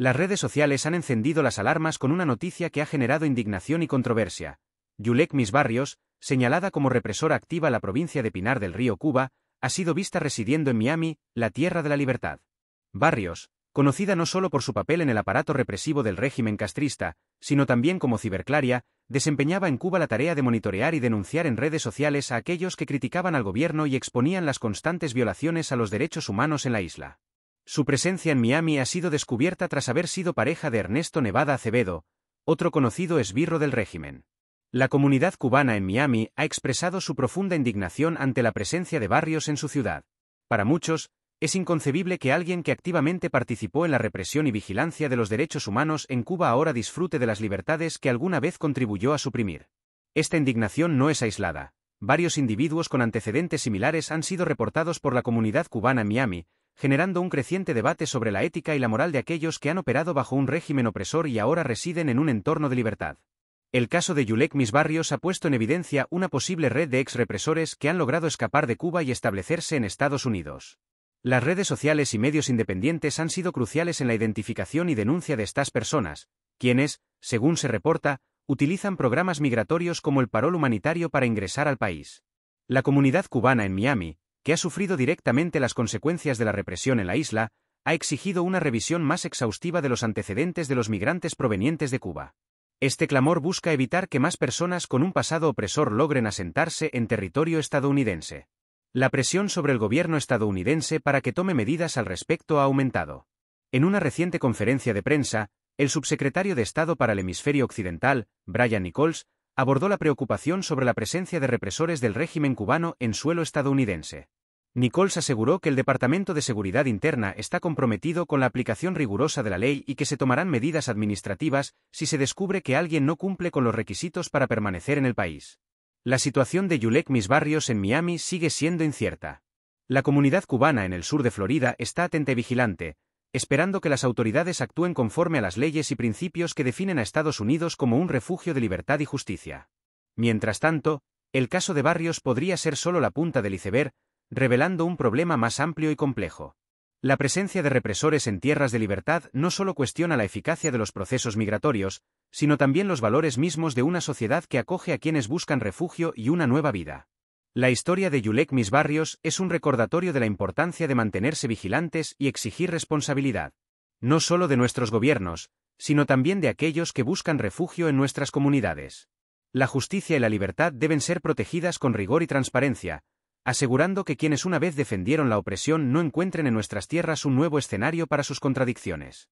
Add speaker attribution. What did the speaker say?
Speaker 1: Las redes sociales han encendido las alarmas con una noticia que ha generado indignación y controversia. Yulek Mis Barrios, señalada como represora activa la provincia de Pinar del Río, Cuba, ha sido vista residiendo en Miami, la tierra de la libertad. Barrios, conocida no solo por su papel en el aparato represivo del régimen castrista, sino también como ciberclaria, desempeñaba en Cuba la tarea de monitorear y denunciar en redes sociales a aquellos que criticaban al gobierno y exponían las constantes violaciones a los derechos humanos en la isla. Su presencia en Miami ha sido descubierta tras haber sido pareja de Ernesto Nevada Acevedo, otro conocido esbirro del régimen. La comunidad cubana en Miami ha expresado su profunda indignación ante la presencia de barrios en su ciudad. Para muchos, es inconcebible que alguien que activamente participó en la represión y vigilancia de los derechos humanos en Cuba ahora disfrute de las libertades que alguna vez contribuyó a suprimir. Esta indignación no es aislada. Varios individuos con antecedentes similares han sido reportados por la comunidad cubana en Miami, generando un creciente debate sobre la ética y la moral de aquellos que han operado bajo un régimen opresor y ahora residen en un entorno de libertad. El caso de Yulek Mis Barrios ha puesto en evidencia una posible red de ex-represores que han logrado escapar de Cuba y establecerse en Estados Unidos. Las redes sociales y medios independientes han sido cruciales en la identificación y denuncia de estas personas, quienes, según se reporta, utilizan programas migratorios como el parol humanitario para ingresar al país. La comunidad cubana en Miami, que ha sufrido directamente las consecuencias de la represión en la isla, ha exigido una revisión más exhaustiva de los antecedentes de los migrantes provenientes de Cuba. Este clamor busca evitar que más personas con un pasado opresor logren asentarse en territorio estadounidense. La presión sobre el gobierno estadounidense para que tome medidas al respecto ha aumentado. En una reciente conferencia de prensa, el subsecretario de Estado para el Hemisferio Occidental, Brian Nichols, abordó la preocupación sobre la presencia de represores del régimen cubano en suelo estadounidense. Nichols aseguró que el Departamento de Seguridad Interna está comprometido con la aplicación rigurosa de la ley y que se tomarán medidas administrativas si se descubre que alguien no cumple con los requisitos para permanecer en el país. La situación de Yulek Mis Barrios en Miami sigue siendo incierta. La comunidad cubana en el sur de Florida está atenta y vigilante, esperando que las autoridades actúen conforme a las leyes y principios que definen a Estados Unidos como un refugio de libertad y justicia. Mientras tanto, el caso de Barrios podría ser solo la punta del iceberg, revelando un problema más amplio y complejo. La presencia de represores en tierras de libertad no solo cuestiona la eficacia de los procesos migratorios, sino también los valores mismos de una sociedad que acoge a quienes buscan refugio y una nueva vida. La historia de Yulek Mis Barrios es un recordatorio de la importancia de mantenerse vigilantes y exigir responsabilidad. No solo de nuestros gobiernos, sino también de aquellos que buscan refugio en nuestras comunidades. La justicia y la libertad deben ser protegidas con rigor y transparencia, asegurando que quienes una vez defendieron la opresión no encuentren en nuestras tierras un nuevo escenario para sus contradicciones.